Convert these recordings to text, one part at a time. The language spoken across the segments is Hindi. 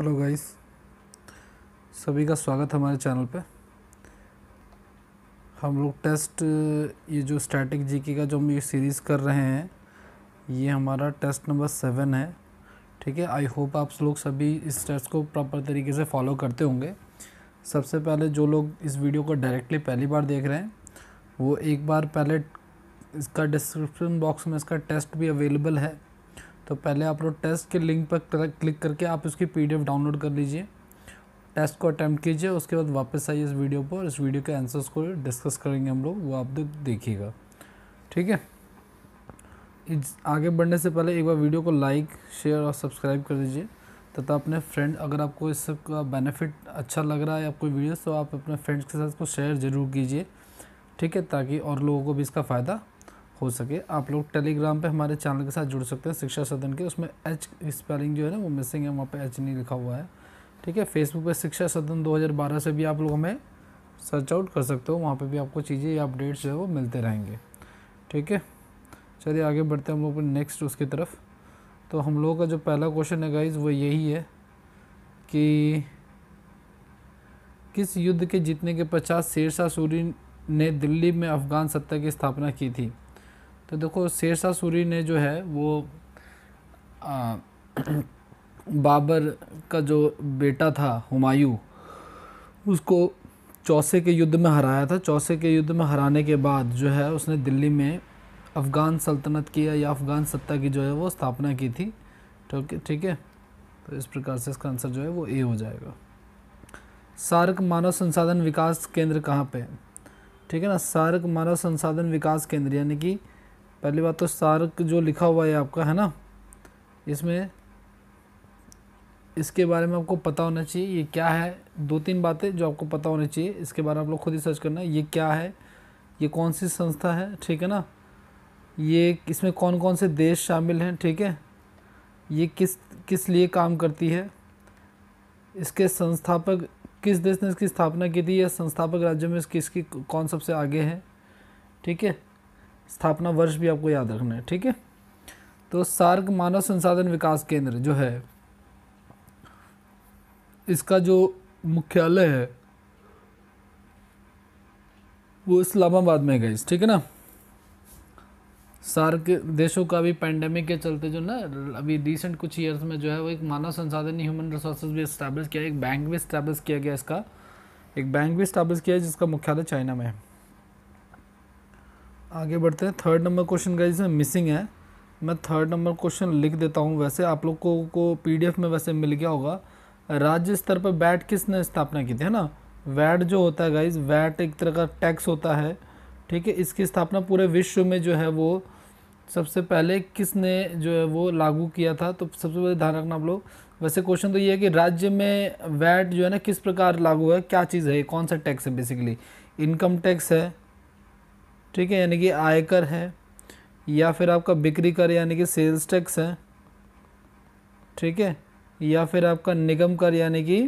हेलो गाइस सभी का स्वागत हमारे चैनल पे हम लोग टेस्ट ये जो स्टैटिक जीके का जो हम ये सीरीज़ कर रहे हैं ये हमारा टेस्ट नंबर सेवन है ठीक है आई होप आप लोग सभी इस टेस्ट को प्रॉपर तरीके से फॉलो करते होंगे सबसे पहले जो लोग इस वीडियो को डायरेक्टली पहली बार देख रहे हैं वो एक बार पहले इसका डिस्क्रिप्शन बॉक्स में इसका टेस्ट भी अवेलेबल है तो पहले आप लोग टेस्ट के लिंक पर क्लिक करके आप उसकी पीडीएफ डाउनलोड कर लीजिए टेस्ट को अटैम्प्ट कीजिए उसके बाद वापस आइए इस वीडियो पर इस वीडियो के आंसर्स को डिस्कस करेंगे हम लोग वो आप देखिएगा ठीक है इस आगे बढ़ने से पहले एक बार वीडियो को लाइक शेयर और सब्सक्राइब कर दीजिए तथा अपने फ्रेंड अगर आपको इस सब का बेनिफिट अच्छा लग रहा है आपको वीडियो तो आप अपने फ्रेंड्स के साथ इसको शेयर ज़रूर कीजिए ठीक है ताकि और लोगों को भी इसका फ़ायदा हो सके आप लोग टेलीग्राम पे हमारे चैनल के साथ जुड़ सकते हैं शिक्षा सदन के उसमें एच स्पेलिंग जो है ना वो मिसिंग है वहाँ पे एच नहीं लिखा हुआ है ठीक है फेसबुक पे शिक्षा सदन 2012 से भी आप लोग हमें सर्च आउट कर सकते हो वहाँ पे भी आपको चीज़ें या अपडेट्स जो है वो मिलते रहेंगे ठीक है चलिए आगे बढ़ते हैं हम लोग नेक्स्ट उसकी तरफ तो हम लोगों का जो पहला क्वेश्चन है गाइज वो यही है कि किस युद्ध के जीतने के पश्चात शेरशाह सूरी ने दिल्ली में अफ़गान सत्ता की स्थापना की थी तो देखो शेरशाह सूरी ने जो है वो आ, बाबर का जो बेटा था हुमायूं उसको चौसे के युद्ध में हराया था चौसे के युद्ध में हराने के बाद जो है उसने दिल्ली में अफ़गान सल्तनत की या अफ़गान सत्ता की जो है वो स्थापना की थी ठीक तो ठीक है तो इस प्रकार से इसका आंसर जो है वो ए हो जाएगा सार्क मानव संसाधन विकास केंद्र कहाँ पे ठीक है ना सार्क मानव संसाधन विकास केंद्र यानी कि पहली बात तो सार्क जो लिखा हुआ है आपका है ना इसमें इसके बारे में आपको पता होना चाहिए ये क्या है दो तीन बातें जो आपको पता होनी चाहिए इसके बारे में आप लोग खुद ही सर्च करना ये क्या है ये कौन सी संस्था है ठीक है ना ये इसमें कौन कौन से देश शामिल हैं ठीक है ये किस किस लिए काम करती है इसके संस्थापक किस देश ने इसकी स्थापना की थी या संस्थापक राज्यों में इसकी इसकी कौन सबसे आगे है ठीक है स्थापना वर्ष भी आपको याद रखना है ठीक है तो सार्क मानव संसाधन विकास केंद्र जो है इसका जो मुख्यालय है वो इस्लामाबाद में गई ठीक है ना सार्क देशों का भी पैंडेमिक के चलते जो ना अभी रिसेंट कुछ ईयर्स में जो है वो एक मानव संसाधन ह्यूमन रिसोर्सेज भी इस्टेब्लिश किया एक बैंक भी इस्टेब्लिश किया गया इसका एक बैंक भी इस्टेब्लिश किया है जिसका मुख्यालय चाइना में है आगे बढ़ते हैं थर्ड नंबर क्वेश्चन का जिसमें मिसिंग है मैं थर्ड नंबर क्वेश्चन लिख देता हूँ वैसे आप लोग को, को एफ में वैसे मिल गया होगा राज्य स्तर पर वैट किसने स्थापना की थी है ना वैट जो होता है गाइज वैट एक तरह का टैक्स होता है ठीक है इसकी स्थापना पूरे विश्व में जो है वो सबसे पहले किसने जो है वो लागू किया था तो सबसे पहले ध्यान रखना आप लोग वैसे क्वेश्चन तो ये है कि राज्य में वैट जो है ना किस प्रकार लागू है क्या चीज़ है कौन सा टैक्स है बेसिकली इनकम टैक्स है ठीक है यानी कि आयकर है या फिर आपका बिक्री कर यानी कि सेल्स टैक्स है ठीक है या फिर आपका निगम कर यानी कि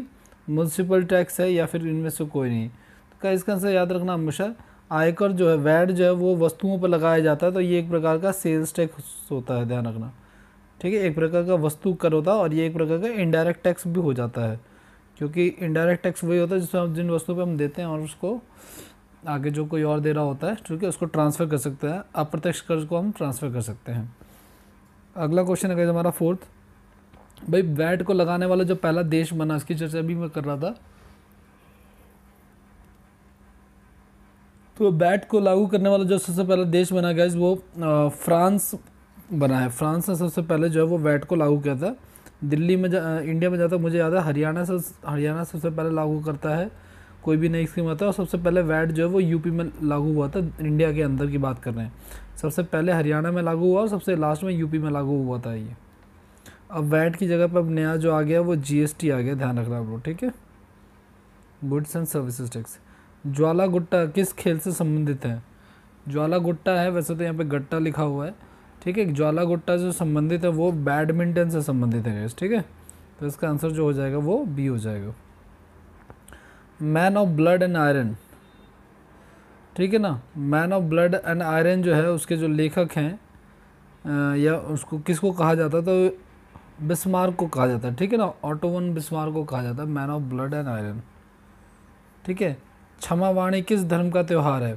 म्यूनसिपल टैक्स है या फिर इनमें से कोई नहीं तो क्या इसका आंसर याद रखना हमेशा आयकर जो है वैट जो है वो वस्तुओं पर लगाया जाता है तो ये एक प्रकार का सेल्स टैक्स होता है ध्यान रखना ठीक है एक प्रकार का वस्तु कर होता है और ये एक प्रकार का इनडायरेक्ट टैक्स भी हो जाता है क्योंकि इनडायरेक्ट टैक्स वही होता है जिसमें हम जिन वस्तु पर हम देते हैं और उसको आगे जो कोई और दे रहा होता है ठीक है उसको ट्रांसफ़र कर सकते हैं अप्रत्यक्ष कर्ज को हम ट्रांसफ़र कर सकते हैं अगला क्वेश्चन है हमारा फोर्थ भाई वैट को लगाने वाला जो पहला देश बना इसकी चर्चा भी मैं कर रहा था तो बैट को लागू करने वाला जो सबसे पहला देश बना गया वो फ्रांस बना है फ्रांस ने सबसे पहले जो है वो वैट को लागू किया था दिल्ली में जा, इंडिया में जाता मुझे याद है हरियाणा से हरियाणा सबसे पहले लागू करता है कोई भी नई स्कीम आता है और सबसे पहले वैट जो है वो यूपी में लागू हुआ था इंडिया के अंदर की बात कर रहे हैं सबसे पहले हरियाणा में लागू हुआ और सबसे लास्ट में यूपी में लागू हुआ था ये अब वैट की जगह पर अब नया जो आ गया वो जी आ गया ध्यान रखना आप लोग ठीक है goods and services tax Jwala Gutta किस खेल से संबंधित है ज्वाला गुट्टा है वैसे तो यहाँ पे गट्टा लिखा हुआ है ठीक है ज्वाला गुट्टा जो संबंधित है वो बैडमिंटन से संबंधित है ठीक है तो इसका आंसर जो हो जाएगा वो बी हो जाएगा man of blood and iron ठीक है ना man of blood and iron जो है उसके जो लेखक हैं या उसको किसको कहा जाता है तो बिस्मार्क को कहा जाता है ठीक है ना ऑटोवन बिस्मार्क को कहा जाता है man of blood and iron ठीक है क्षमावाणी किस धर्म का त्यौहार है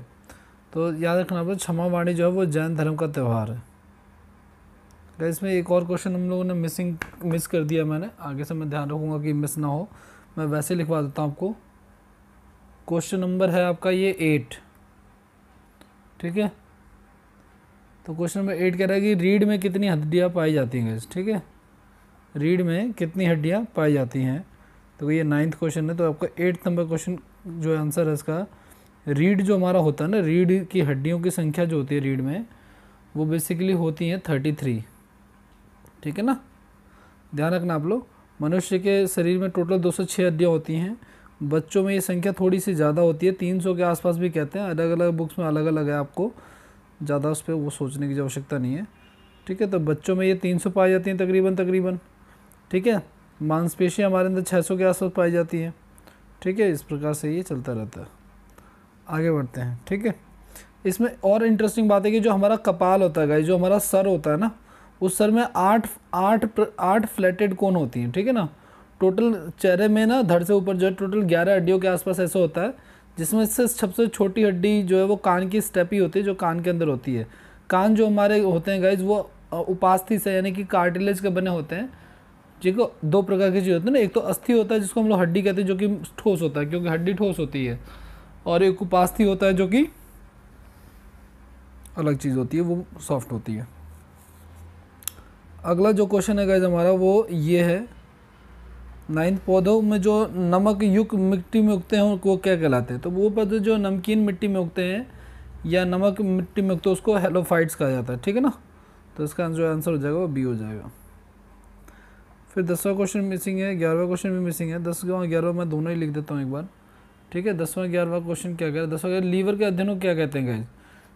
तो याद रखना क्षमा क्षमावाणी जो है वो जैन धर्म का त्यौहार है तो इसमें एक और क्वेश्चन हम लोगों ने मिसिंग मिस कर दिया मैंने आगे से मैं ध्यान रखूँगा कि मिस ना हो मैं वैसे लिखवा देता हूँ आपको क्वेश्चन नंबर है आपका ये एट ठीक है तो क्वेश्चन नंबर एट कह रहा है कि रीढ़ में कितनी हड्डियाँ पाई जाती हैं ठीक है रीढ़ में कितनी हड्डियाँ पाई जाती हैं तो ये नाइन्थ क्वेश्चन है तो आपका एट नंबर क्वेश्चन जो आंसर है इसका रीढ़ जो हमारा होता है ना रीढ़ की हड्डियों की संख्या जो होती है रीढ़ में वो बेसिकली होती हैं थर्टी थ्री ठीक है ना ध्यान रखना आप लोग मनुष्य के शरीर में टोटल दो सौ छः हड्डियाँ होती हैं बच्चों में ये संख्या थोड़ी सी ज़्यादा होती है तीन सौ के आसपास भी कहते हैं अलग अलग बुक्स में अलग अलग है आपको ज़्यादा उस पर वो सोचने की आवश्यकता नहीं है ठीक है तो बच्चों में ये तीन सौ पाई जाती हैं तकरीबन तकरीबन ठीक है मांसपेशियाँ हमारे अंदर छः सौ के आसपास पाई जाती हैं ठीक है इस प्रकार से ये चलता रहता है आगे बढ़ते हैं ठीक है इसमें और इंटरेस्टिंग बात है कि जो हमारा कपाल होता है गाई जो हमारा सर होता है ना उस सर में आठ आठ आठ फ्लैटेड कौन होती हैं ठीक है ना टोटल चेहरे में ना धड़ से ऊपर जो है टोटल ग्यारह हड्डियों के आसपास ऐसा होता है जिसमें से सबसे छोटी हड्डी जो है वो कान की स्टेप ही होती है जो कान के अंदर होती है कान जो हमारे होते हैं गाइज वो उपास्थि से यानी कि कार्टिलेज के बने होते हैं जिनको दो प्रकार की चीज़ होती है ना एक तो अस्थि होता है जिसको हम लोग हड्डी कहते हैं जो कि ठोस होता है क्योंकि हड्डी ठोस होती है और एक उपास्थि होता है जो कि अलग चीज़ होती है वो सॉफ्ट होती है अगला जो क्वेश्चन है गाइज हमारा वो ये है नाइन्थ पौधों में जो नमक युक्त मिट्टी में उगते हैं उनको क्या कहलाते हैं तो वो पौधे जो नमकीन मिट्टी में उगते हैं या नमक मिट्टी में उगते हैं उसको हेलोफाइट्स कहा जाता है ठीक है ना तो इसका जो आंसर हो जाएगा वो बी हो जाएगा फिर दसवां क्वेश्चन मिसिंग है ग्यारहवा क्वेश्चन भी मिसिंग है दसवा और ग्यारहवा मैं दोनों ही लिख देता हूँ एक बार ठीक है दसवां ग्यारहवा क्वेश्चन क्या कह रहा है दसवा लीवर के अध्ययन को क्या कहते हैं गाइज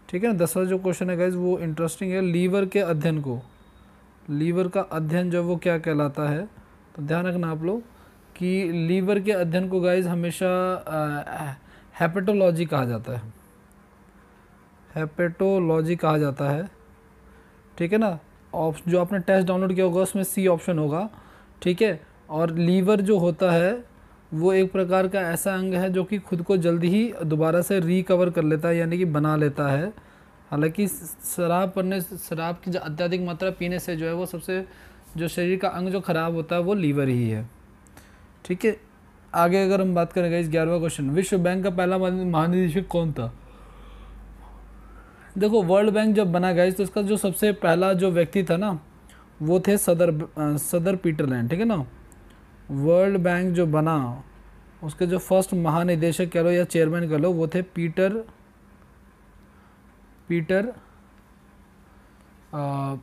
ठीक है ना दसवा जो क्वेश्चन है गाइज वो इंटरेस्टिंग है लीवर के अध्ययन को लीवर का अध्ययन जो वो क्या कहलाता है ध्यान रखना आप लोग कि लीवर के अध्ययन को गाइज हमेशा हैपेटोलॉजी कहा जाता है हैपेटोलॉजी कहा जाता है ठीक है ना ऑप्शन जो आपने टेस्ट डाउनलोड किया होगा उसमें सी ऑप्शन होगा ठीक है और लीवर जो होता है वो एक प्रकार का ऐसा अंग है जो कि खुद को जल्दी ही दोबारा से रिकवर कर लेता है यानी कि बना लेता है हालांकि शराब पड़ने शराब की अत्यधिक मात्रा पीने से जो है वो सबसे जो शरीर का अंग जो खराब होता है वो लीवर ही है ठीक है आगे अगर हम बात करेंगे इस ग्यारहवा क्वेश्चन विश्व बैंक का पहला महानिदेशक कौन था देखो वर्ल्ड बैंक जब बना गया तो इसका जो सबसे पहला जो व्यक्ति था ना वो थे सदर सदर पीटरलैंड ठीक है ना वर्ल्ड बैंक जो बना उसके जो फर्स्ट महानिदेशक कह लो या चेयरमैन कह लो वो थे पीटर पीटर आ,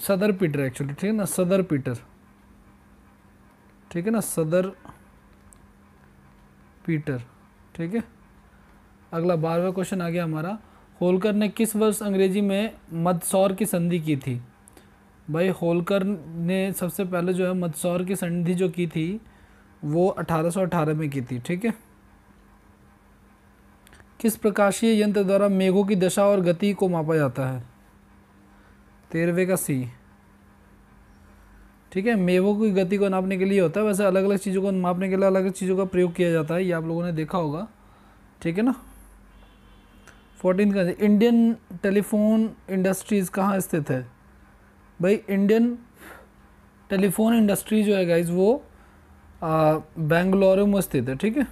सदर पीटर एक्चुअली ठीक है ना सदर पीटर ठीक है ना सदर पीटर ठीक है अगला बारहवा क्वेश्चन आ गया हमारा होलकर ने किस वर्ष अंग्रेजी में मदसौर की संधि की थी भाई होलकर ने सबसे पहले जो है मदसौर की संधि जो की थी वो 1818 में की थी ठीक है किस प्रकाशीय यंत्र द्वारा मेघों की दशा और गति को मापा जाता है तेरहवे का सी ठीक है मेवों की गति को नापने के लिए होता है वैसे अलग अलग चीज़ों को मापने के लिए अलग अलग चीज़ों का प्रयोग किया जाता है ये आप लोगों ने देखा होगा ठीक है ना फोर्टीन का इंडियन टेलीफोन इंडस्ट्रीज़ कहाँ स्थित है भाई इंडियन टेलीफोन इंडस्ट्री जो है गाइज वो बेंगलुरु में स्थित है ठीक है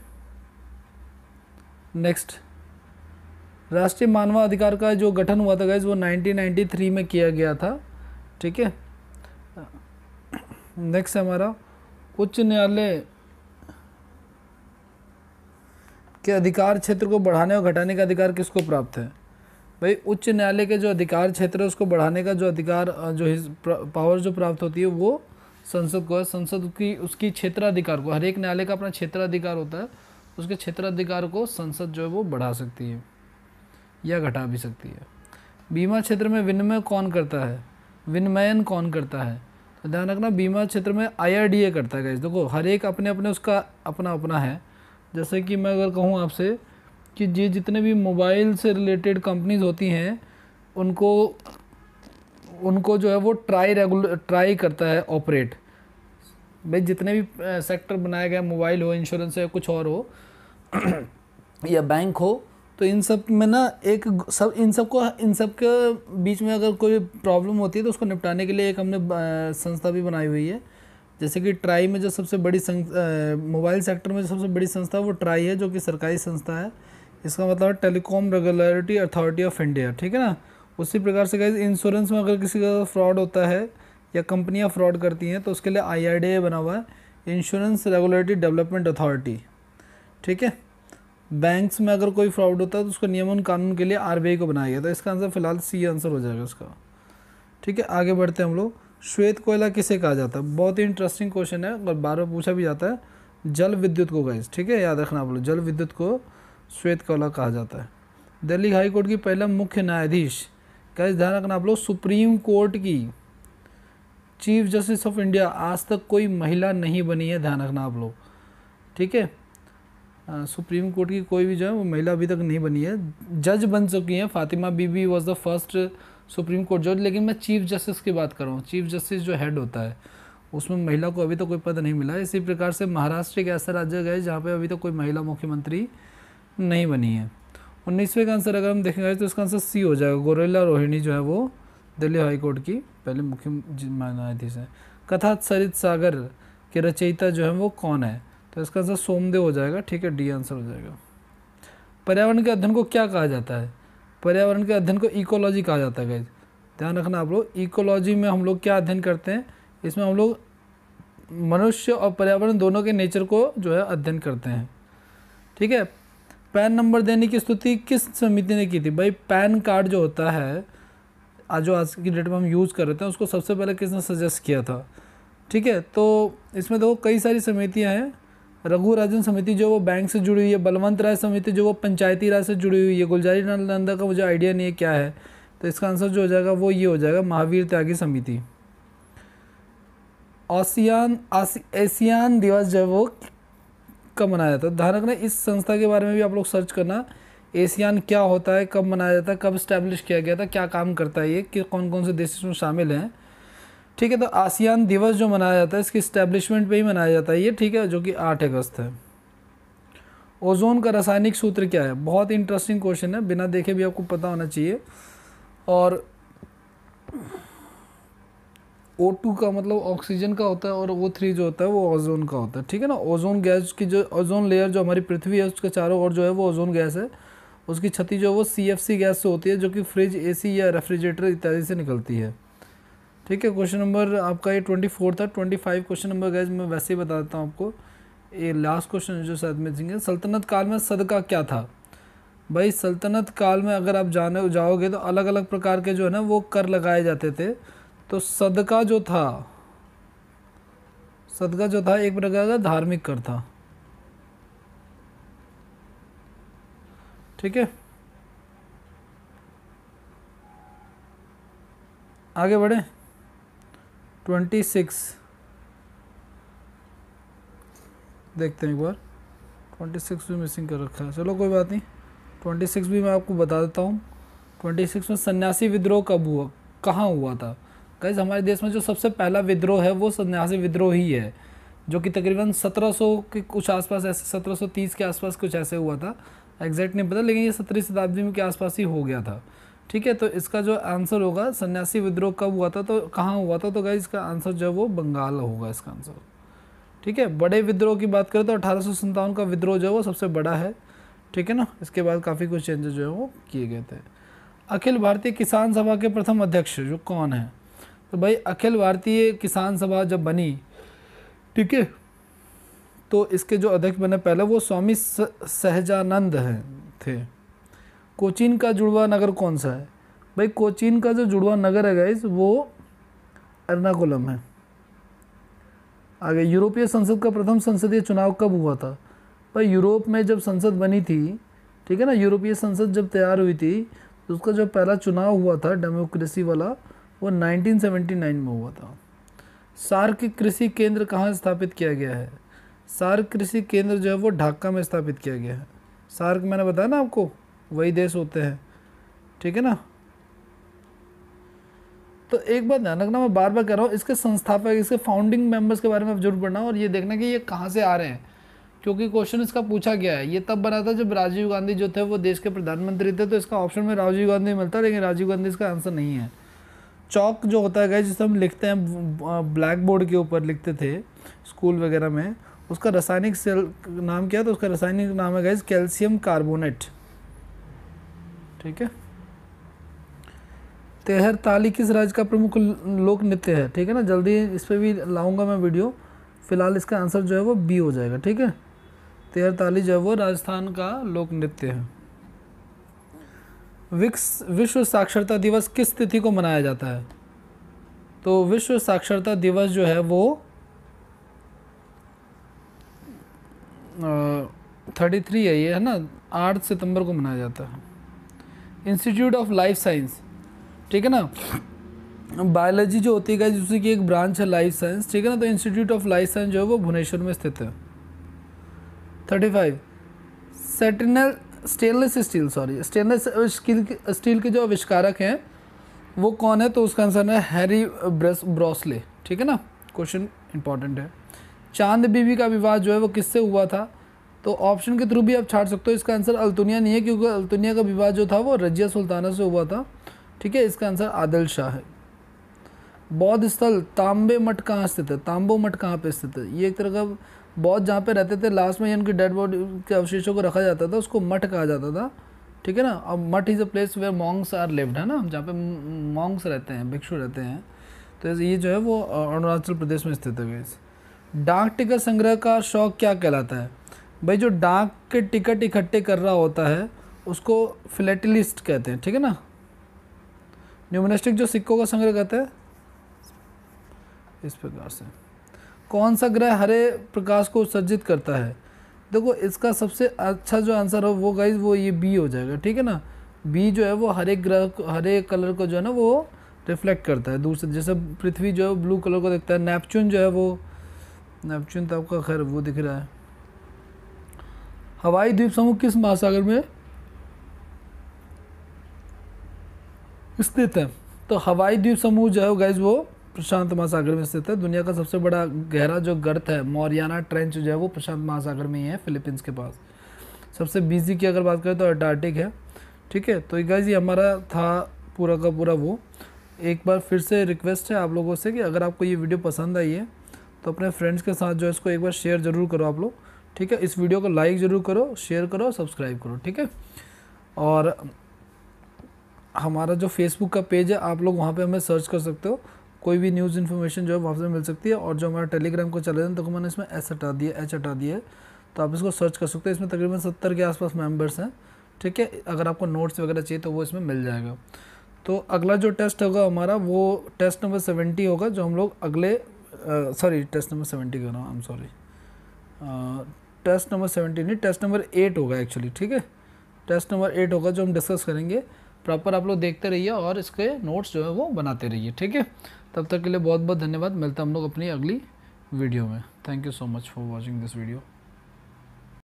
नेक्स्ट राष्ट्रीय मानवाधिकार का जो गठन हुआ था गैस वो 1993 में किया गया था ठीक है नेक्स्ट हमारा उच्च न्यायालय के अधिकार क्षेत्र को बढ़ाने और घटाने का अधिकार किसको प्राप्त है भाई उच्च न्यायालय के जो अधिकार क्षेत्र है उसको बढ़ाने का जो अधिकार जो पावर जो प्राप्त होती है वो संसद को है संसद की उसकी क्षेत्राधिकार को हर एक न्यायालय का अपना क्षेत्राधिकार होता है उसके क्षेत्राधिकार को संसद जो है वो बढ़ा सकती है या घटा भी सकती है बीमा क्षेत्र में विनिमय कौन करता है विनिमयन कौन करता है तो ध्यान रखना बीमा क्षेत्र में आई करता है देखो हर एक अपने अपने उसका अपना अपना है जैसे कि मैं अगर कहूँ आपसे कि ये जितने भी मोबाइल से रिलेटेड कंपनीज होती हैं उनको उनको जो है वो ट्राई रेगुलर ट्राई करता है ऑपरेट भाई जितने भी सेक्टर बनाया गया मोबाइल हो इंश्योरेंस हो कुछ और हो या बैंक हो तो इन सब में ना एक सब इन सब को इन सब के बीच में अगर कोई प्रॉब्लम होती है तो उसको निपटाने के लिए एक हमने संस्था भी बनाई हुई है जैसे कि ट्राई में जो सबसे बड़ी मोबाइल सेक्टर में जो सबसे बड़ी संस्था वो ट्राई है जो कि सरकारी संस्था है इसका मतलब है telecom regularity authority of India ठीक है ना उसी प्रकार से गए इंश्योरेंस में अगर किसी का फ्रॉड होता है या कंपनियाँ फ्रॉड करती हैं तो उसके लिए आई बना हुआ है इंश्योरेंस रेगुलेटरी डेवलपमेंट अथॉरिटी ठीक है बैंक्स में अगर कोई फ्रॉड होता है तो उसको नियमन कानून के लिए आरबीआई को बनाया गया था इसका आंसर फिलहाल सी आंसर हो जाएगा उसका ठीक है आगे बढ़ते हैं हम लोग श्वेत कोयला किसे कहा जाता है बहुत ही इंटरेस्टिंग क्वेश्चन है और बार बार पूछा भी जाता है जल विद्युत को गैस ठीक है याद रखना आप लोग जल विद्युत को श्वेत कोयला कहा जाता है दिल्ली हाई कोर्ट की पहला मुख्य न्यायाधीश गैस ध्यान रखना आप लोग सुप्रीम कोर्ट की चीफ जस्टिस ऑफ इंडिया आज तक कोई महिला नहीं बनी है ध्यान रखना आप लोग ठीक है सुप्रीम कोर्ट की कोई भी जो है वो महिला अभी तक नहीं बनी है जज बन चुकी हैं Fatima Beevi was the first supreme court जज लेकिन मैं चीफ जस्टिस की बात कर रहा हूँ चीफ जस्टिस जो हेड होता है उसमें महिला को अभी तक तो कोई पद नहीं मिला इसी प्रकार से महाराष्ट्र एक ऐसा राज्य गए जहाँ पर अभी तक तो कोई महिला मुख्यमंत्री नहीं बनी है उन्नीसवें का आंसर अगर हम देखेंगे तो इसका आंसर सी हो जाएगा गोरेला रोहिणी जो है वो दिल्ली हाईकोर्ट की पहले मुख्य न्यायाधीश है कथा सरित सागर के रचयिता जो है वो कौन है तो इसका आंसर सोमदेव हो जाएगा ठीक है डी आंसर हो जाएगा पर्यावरण के अध्ययन को क्या कहा जाता है पर्यावरण के अध्ययन को इकोलॉजी कहा जाता है गैज ध्यान रखना आप लोग इकोलॉजी में हम लोग क्या अध्ययन करते हैं इसमें हम लोग मनुष्य और पर्यावरण दोनों के नेचर को जो है अध्ययन करते हैं ठीक है पैन नंबर देने की स्तुति किस समिति ने की थी भाई पैन कार्ड जो होता है आज जो आज की डेट में हम यूज़ कर रहे थे उसको सबसे पहले किसने सजेस्ट किया था ठीक है तो इसमें देखो कई सारी समितियाँ हैं रघु राजन समिति जो वो बैंक से जुड़ी हुई है बलवंत राय समिति जो वो पंचायती राज से जुड़ी हुई है गुलजारी लाल नंदा का मुझे आइडिया नहीं है क्या है तो इसका आंसर जो हो जाएगा वो ये हो जाएगा महावीर त्यागी समिति आसियान एशियान दिवस जो है वो कब मनाया जाता है ध्यान रखना इस संस्था के बारे में भी आप लोग सर्च करना एशियान क्या होता है कब मनाया जाता है कब स्टैब्लिश किया गया था क्या काम करता है ये कि कौन कौन से देश इसमें शामिल हैं ठीक है तो आसियान दिवस जो मनाया जाता है इसकी इस्टेब्लिशमेंट पे ही मनाया जाता है ये ठीक है जो कि आठ अगस्त है ओजोन का रासायनिक सूत्र क्या है बहुत इंटरेस्टिंग क्वेश्चन है बिना देखे भी आपको पता होना चाहिए और ओ टू का मतलब ऑक्सीजन का होता है और ओ थ्री जो होता है वो ओजोन का होता है ठीक है ना ओजोन गैस की जो ओजोन लेयर जो हमारी पृथ्वी है उसके चारों ओर जो है वो ओजोन गैस है उसकी क्षति जो है वो सी गैस से होती है जो कि फ्रिज सी या रेफ्रिजरेटर इत्यादि से निकलती है ठीक है क्वेश्चन नंबर आपका ये ट्वेंटी फोर था twenty five question number guys मैं वैसे ही बता देता हूँ आपको ये लास्ट क्वेश्चन जो शायद में जिंगे सल्तनत काल में सदका क्या था भाई सल्तनत काल में अगर आप जाने जाओगे तो अलग अलग प्रकार के जो है ना वो कर लगाए जाते थे तो सदका जो था सदका जो था एक प्रकार का धार्मिक कर था ठीक है आगे बढ़ें ट्वेंटी सिक्स देखते हैं एक बार ट्वेंटी सिक्स भी मिसिंग कर रखा है चलो कोई बात नहीं ट्वेंटी सिक्स भी मैं आपको बता देता हूँ ट्वेंटी सिक्स में सन्यासी विद्रोह कब हुआ कहाँ हुआ था गैस हमारे देश में जो सबसे पहला विद्रोह है वो सन्यासी विद्रोह ही है जो कि तकरीबन 1700 के कुछ आसपास ऐसे 1730 के आसपास कुछ ऐसे हुआ था एग्जैक्ट नहीं पता लेकिन ये सत्रहवीं शताब्दी में के आसपास ही हो गया था ठीक है तो इसका जो आंसर होगा सन्यासी विद्रोह कब हुआ था तो कहाँ हुआ था तो गाइज इसका आंसर जो है वो बंगाल होगा इसका आंसर ठीक है बड़े विद्रोह की बात करें तो अठारह का विद्रोह जो है वो सबसे बड़ा है ठीक है ना इसके बाद काफ़ी कुछ चेंजेस जो है वो किए गए थे अखिल भारतीय किसान सभा के प्रथम अध्यक्ष जो कौन है तो भाई अखिल भारतीय किसान सभा जब बनी ठीक है तो इसके जो अध्यक्ष बने पहले वो स्वामी सहजानंद हैं थे कोचीन का जुड़वा नगर कौन सा है भाई कोचीन का जो जुड़वा नगर है गाइज वो एर्नाकुलम है आगे यूरोपीय संसद का प्रथम संसदीय चुनाव कब हुआ था भाई यूरोप में जब संसद बनी थी ठीक है ना यूरोपीय संसद जब तैयार हुई थी तो उसका जो पहला चुनाव हुआ था डेमोक्रेसी वाला वो 1979 में हुआ था सार्क कृषि केंद्र कहाँ स्थापित किया गया है सार्क कृषि केंद्र जो है वो ढाका में स्थापित किया गया है सार्क मैंने बताया ना आपको वही देश होते हैं ठीक है ना तो एक बात ध्यान रखना मैं बार बार कह रहा हूँ इसके संस्थापक इसके फाउंडिंग मेंबर्स के बारे में आप जरूर पढ़ना और ये देखना कि ये कहाँ से आ रहे हैं क्योंकि क्वेश्चन इसका पूछा गया है ये तब बना था जब राजीव गांधी जो थे वो देश के प्रधानमंत्री थे तो इसका ऑप्शन में राजीव गांधी मिलता है लेकिन राजीव गांधी इसका आंसर नहीं है चौक जो होता है गए जिसे हम लिखते हैं ब्लैक बोर्ड के ऊपर लिखते थे स्कूल वगैरह में उसका रासायनिक सेल नाम क्या था उसका रासायनिक नाम है गए कैल्शियम कार्बोनेट ठीक है तेहर ताली किस राज्य का प्रमुख लोक नृत्य है ठीक है ना जल्दी इस पर भी लाऊंगा मैं वीडियो फिलहाल इसका आंसर जो है वो बी हो जाएगा ठीक है तेहर ताली जो है वो राजस्थान का लोक नृत्य है विक्स विश्व साक्षरता दिवस किस तिथि को मनाया जाता है तो विश्व साक्षरता दिवस जो है वो थर्टी थ्री है ये है ना आठ सितंबर को मनाया जाता है इंस्टीट्यूट ऑफ लाइफ साइंस ठीक है ना बायोलॉजी जो होती है उसी की एक ब्रांच है लाइफ साइंस ठीक है ना तो इंस्टीट्यूट ऑफ लाइफ साइंस जो है वो भुवनेश्वर में स्थित है थर्टी फाइव सेटनल stainless steel sorry stainless steel steel के जो आविष्कारक हैं वो कौन है तो उसका आंसर है हैरी ब्रस ब्रॉसले ठीक है ना क्वेश्चन इंपॉर्टेंट है चांद बीवी का विवाह जो है वो किससे हुआ था तो ऑप्शन के थ्रू भी आप छाट सकते हो इसका आंसर अल्तुनिया नहीं है क्योंकि अल्तुनिया का विवाह जो था वो रजिया सुल्ताना से हुआ था ठीक है इसका आंसर आदिल शाह है बौद्ध स्थल तांबे मठ कहाँ स्थित है तांबो मठ कहाँ पे स्थित है ये एक तरह का बौद्ध जहाँ पे रहते थे लास्ट में उनकी डेड बॉडी के अवशेषों को रखा जाता था उसको मठ कहा जाता था ठीक है ना अब math is a place where monks are lived है ना जहाँ पे मॉन्ग्स रहते हैं भिक्षु रहते हैं तो ये जो है वो अरुणाचल प्रदेश में स्थित है डाक टिकट संग्रह का शौक क्या कहलाता है भाई जो डाक के टिकट इकट्ठे कर रहा होता है उसको फ्लैटलिस्ट कहते हैं ठीक है ना न्यूमनिस्टिक जो सिक्कों का संग्रह कहते हैं इस प्रकार से कौन सा ग्रह हरे प्रकाश को उत्सर्जित करता है देखो इसका सबसे अच्छा जो आंसर हो वो गाइज वो ये बी हो जाएगा ठीक है ना बी जो है वो हरे ग्रह हरे कलर को जो है ना वो रिफ्लेक्ट करता है दूसरे जैसे पृथ्वी जो है ब्लू कलर को देखता है नेपच्यून जो है वो नेपच्यून तो आपका खैर वो दिख रहा है हवाई द्वीप समूह किस महासागर में स्थित है तो हवाई द्वीप समूह जो है गैज वो प्रशांत महासागर में स्थित है दुनिया का सबसे बड़ा गहरा जो गर्त है मौरियाना ट्रेंच जो है वो प्रशांत महासागर में ही है फिलीपींस के पास सबसे बिजी की अगर बात करें तो अंटार्कटिक है ठीक है तो गैज ये हमारा था पूरा का पूरा वो एक बार फिर से रिक्वेस्ट है आप लोगों से कि अगर आपको ये वीडियो पसंद आई है तो अपने फ्रेंड्स के साथ जो है इसको एक बार शेयर ज़रूर करो आप लोग ठीक है इस वीडियो को लाइक ज़रूर करो शेयर करो सब्सक्राइब करो ठीक है और हमारा जो फेसबुक का पेज है आप लोग वहाँ पे हमें सर्च कर सकते हो कोई भी न्यूज़ इन्फॉर्मेशन जो है वहाँ से मिल सकती है और जो हमारा टेलीग्राम को चले जाए तो मैंने इसमें एस हटा दिया एच हटा दिया है तो आप इसको सर्च कर सकते हो इसमें तकरीबन सत्तर के आसपास मेम्बर्स हैं ठीक है अगर आपको नोट्स वगैरह चाहिए तो वो इसमें मिल जाएगा तो अगला जो टेस्ट होगा हमारा वो टेस्ट नंबर सेवेंटी होगा जो हम लोग अगले सॉरी टेस्ट नंबर सेवेंटी कर रहा हूँ I am sorry test number seventeen नहीं टेस्ट नंबर एट होगा एक्चुअली ठीक है टेस्ट नंबर एट होगा जो हम डिस्कस करेंगे प्रॉपर आप लोग देखते रहिए और इसके नोट्स जो है वो बनाते रहिए ठीक है तब तक के लिए बहुत बहुत धन्यवाद मिलता हम लोग अपनी अगली वीडियो में thank you so much for watching this video